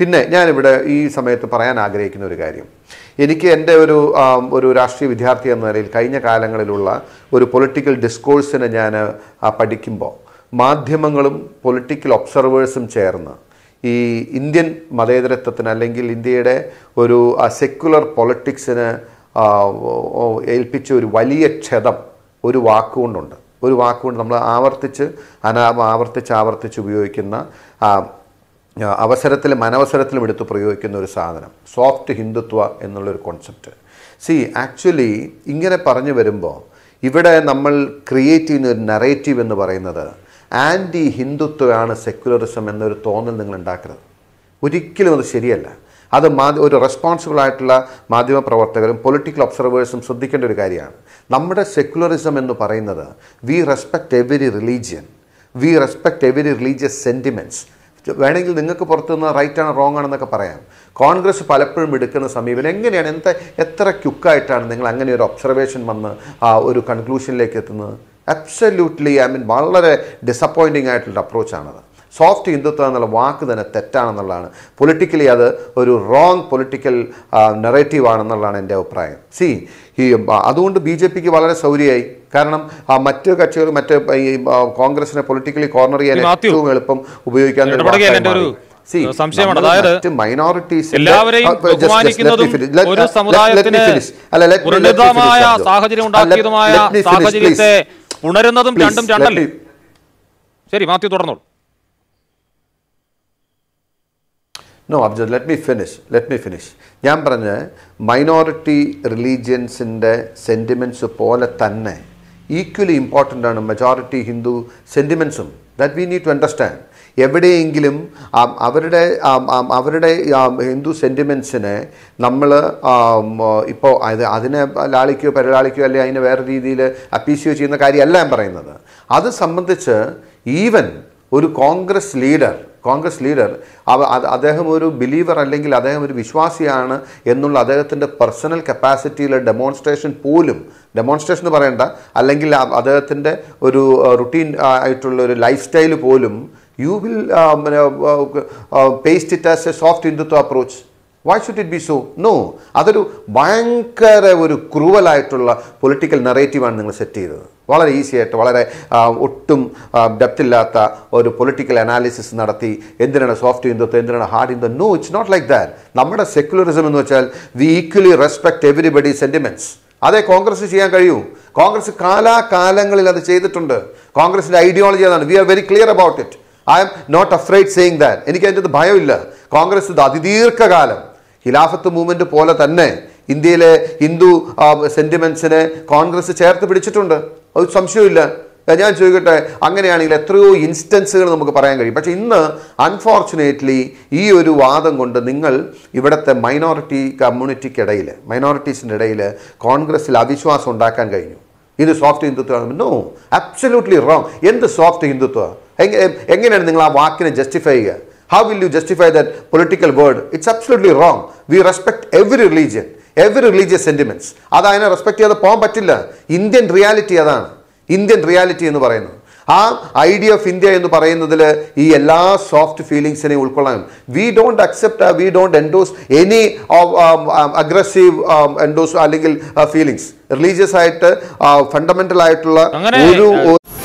പിന്നെ ഞാനിവിടെ ഈ സമയത്ത് പറയാൻ ആഗ്രഹിക്കുന്ന ഒരു കാര്യം എനിക്ക് എൻ്റെ ഒരു ഒരു രാഷ്ട്രീയ വിദ്യാർത്ഥി എന്ന നിലയിൽ കഴിഞ്ഞ കാലങ്ങളിലുള്ള ഒരു പൊളിറ്റിക്കൽ ഡിസ്കോഴ്സിനെ ഞാൻ പഠിക്കുമ്പോൾ മാധ്യമങ്ങളും പൊളിറ്റിക്കൽ ഒബ്സർവേഴ്സും ചേർന്ന് ഈ ഇന്ത്യൻ മതേതരത്വത്തിന് അല്ലെങ്കിൽ ഇന്ത്യയുടെ ഒരു സെക്യുലർ പൊളിറ്റിക്സിന് ഏൽപ്പിച്ച ഒരു വലിയ ക്ഷതം ഒരു വാക്കുകൊണ്ടുണ്ട് ഒരു വാക്കുകൊണ്ട് നമ്മൾ ആവർത്തിച്ച് അനാ ആവർത്തിച്ച് ആവർത്തിച്ച് ഉപയോഗിക്കുന്ന അവസരത്തിലും അനവസരത്തിലും എടുത്ത് പ്രയോഗിക്കുന്ന ഒരു സാധനം സോഫ്റ്റ് ഹിന്ദുത്വ എന്നുള്ളൊരു കോൺസെപ്റ്റ് സി ആക്ച്വലി ഇങ്ങനെ പറഞ്ഞു വരുമ്പോൾ ഇവിടെ നമ്മൾ ക്രിയേറ്റ് ചെയ്യുന്ന ഒരു നറേറ്റീവ് എന്ന് പറയുന്നത് ആൻറ്റി ഹിന്ദുത്വമാണ് സെക്യുലറിസം എന്നൊരു തോന്നൽ നിങ്ങൾ ഉണ്ടാക്കരുത് ഒരിക്കലും അത് ശരിയല്ല അത് മാ ഒരു റെസ്പോൺസിബിൾ ആയിട്ടുള്ള മാധ്യമപ്രവർത്തകരും പൊളിറ്റിക്കൽ ഒബ്സർവേഴ്സും ശ്രദ്ധിക്കേണ്ട ഒരു കാര്യമാണ് നമ്മുടെ സെക്യുലറിസം എന്ന് പറയുന്നത് we respect every religion we respect every religious sentiments വേണമെങ്കിൽ നിങ്ങൾക്ക് പുറത്തുനിന്ന് റൈറ്റ് ആണ് റോങ് ആണെന്നൊക്കെ പറയാം കോൺഗ്രസ് പലപ്പോഴും എടുക്കുന്ന സമീപനം എങ്ങനെയാണ് എന്താ എത്ര ക്യുക്കായിട്ടാണ് നിങ്ങൾ അങ്ങനെ ഒരു ഒബ്സർവേഷൻ വന്ന് ആ ഒരു കൺക്ലൂഷനിലേക്ക് എത്തുന്നത് അബ്സല്യൂട്ട്ലി ഐ മീൻ വളരെ ഡിസപ്പോയിൻറ്റിംഗ് ആയിട്ടുള്ള അപ്രോച്ചാണത് സോഫ്റ്റ് ഹിന്ദുത്വം എന്നുള്ള വാക്ക് തന്നെ തെറ്റാണെന്നുള്ളതാണ് പൊളിറ്റിക്കലി അത് ഒരു റോങ് പൊളിറ്റിക്കൽ നെറേറ്റീവ് ആണെന്നുള്ളതാണ് എൻ്റെ അഭിപ്രായം സി ഈ അതുകൊണ്ട് ബി ജെ പിക്ക് വളരെ സൗകര്യമായി കാരണം മറ്റ് കക്ഷികൾ മറ്റ് ഈ കോൺഗ്രസിനെ പൊളിറ്റിക്കലി കോർണർ ചെയ്യാൻ ഏറ്റവും എളുപ്പം ഉപയോഗിക്കാൻ സംശയമാണ് അതായത് മൈനോറിറ്റീസ് എല്ലാവരെയും ഒരു ഉണ്ടാക്കിയതുമായ രണ്ടും രണ്ടല്ലേ ശരി മാത്യു തുടർന്നോളൂ നോ അബ്ജദ് let me finish let me finish ഞാൻ പറഞ്ഞ് മൈനോറിറ്റി റിലീജിയൻസിൻ്റെ സെൻറ്റിമെൻറ്റ്സ് പോലെ തന്നെ ഈക്വലി ഇമ്പോർട്ടൻ്റ് ആണ് മെജോറിറ്റി ഹിന്ദു സെൻറ്റിമെൻസും that we need to understand എവിടെയെങ്കിലും അവരുടെ അവരുടെ ഹിന്ദു സെൻറ്റിമെൻസിനെ നമ്മൾ ഇപ്പോൾ അത് അതിനെ ലാളിക്കുകയോ പരിലാളിക്കുകയോ അല്ലെങ്കിൽ അതിനെ വേറെ രീതിയിൽ അപ്പീസിയോ ചെയ്യുന്ന കാര്യമല്ല ഞാൻ പറയുന്നത് അത് സംബന്ധിച്ച് ഈവൻ ഒരു കോൺഗ്രസ് ലീഡർ കോൺഗ്രസ് ലീഡർ അദ്ദേഹം ഒരു ബിലീവർ അല്ലെങ്കിൽ അദ്ദേഹം ഒരു വിശ്വാസിയാണ് എന്നുള്ള അദ്ദേഹത്തിൻ്റെ പേഴ്സണൽ കപ്പാസിറ്റിയിലെ ഡെമോൺസ്ട്രേഷൻ പോലും ഡെമോൺസ്ട്രേഷൻ എന്ന് പറയണ്ട അല്ലെങ്കിൽ അദ്ദേഹത്തിൻ്റെ ഒരു റുട്ടീൻ ആയിട്ടുള്ള ഒരു ലൈഫ് സ്റ്റൈല് പോലും you will paste it as a soft Hindutva approach why should it be so no അതൊരു ഭയങ്കര ഒരു ക്രൂവലായിട്ടുള്ള പൊളിറ്റിക്കൽ നറേറ്റീവാണ് നിങ്ങൾ സെറ്റ് ചെയ്തത് വളരെ ഈസി ആയിട്ട് വളരെ ഒട്ടും ഡെപ്തില്ലാത്ത ഒരു പൊളിറ്റിക്കൽ അനാലിസിസ് നടത്തി എന്തിനാണ് സോഫ്റ്റ് ഹിന്ദുത്വം എന്തിനാണ് hard Hindu no it's not like that നമ്മുടെ സെക്യുലറിസം എന്ന് വെച്ചാൽ we equally respect everybody sentiments അതേ കോൺഗ്രസ് ചെയ്യാൻ കഴിയൂ കോൺഗ്രസ് കാലാകാലങ്ങളിൽ അത് ചെയ്തിട്ടുണ്ട് കോൺഗ്രസിൻ്റെ ഐഡിയോളജി അതാണ് we are very clear about it I'm not afraid saying that എനിക്ക് അതിൻ്റെ ഭയമില്ല കോൺഗ്രസ് ഇത് അതിദീർഘകാലം ഖിലാഫത്ത് മൂവ്മെൻ്റ് പോലെ തന്നെ ഇന്ത്യയിലെ ഹിന്ദു സെൻറ്റിമെൻസിനെ കോൺഗ്രസ് ചേർത്ത് പിടിച്ചിട്ടുണ്ട് അത് സംശയമില്ല ഞാൻ ചോദിക്കട്ടെ അങ്ങനെയാണെങ്കിൽ എത്രയോ ഇൻസ്റ്റൻസുകൾ നമുക്ക് പറയാൻ കഴിയും പക്ഷേ ഇന്ന് അൺഫോർച്ചുനേറ്റ്ലി ഈ ഒരു വാദം കൊണ്ട് നിങ്ങൾ ഇവിടുത്തെ മൈനോറിറ്റി കമ്മ്യൂണിറ്റിക്കിടയിൽ മൈനോറിറ്റീസിൻ്റെ ഇടയിൽ കോൺഗ്രസ്സിൽ അവിശ്വാസം ഉണ്ടാക്കാൻ കഴിഞ്ഞു ഇത് സോഫ്റ്റ് ഹിന്ദുത്വമാണ് നോ അബ്സല്യൂട്ട്ലി റോങ് എന്ത് സോഫ്റ്റ് ഹിന്ദുത്വ എങ്ങനെയാണ് നിങ്ങൾ ആ വാക്കിനെ ജസ്റ്റിഫൈ ചെയ്യുക How will you justify that political word? It's absolutely wrong. We respect every religion, every religious sentiments. അത് അതിനെ റെസ്പെക്ട് ചെയ്യാതെ പോകാൻ പറ്റില്ല ഇന്ത്യൻ റിയാലിറ്റി അതാണ് ഇന്ത്യൻ റിയാലിറ്റി എന്ന് പറയുന്നത് ആ ഐഡിയ ഓഫ് ഇന്ത്യ എന്ന് പറയുന്നതിൽ ഈ എല്ലാ സോഫ്റ്റ് ഫീലിങ്സിനെയും ഉൾക്കൊള്ളാനും we don't accept we don't endorse any aggressive endorse അല്ലെങ്കിൽ ഫീലിങ്സ് uh, റിലീജിയസ് ആയിട്ട് ഫണ്ടമെന്റൽ uh, ആയിട്ടുള്ള ഒരു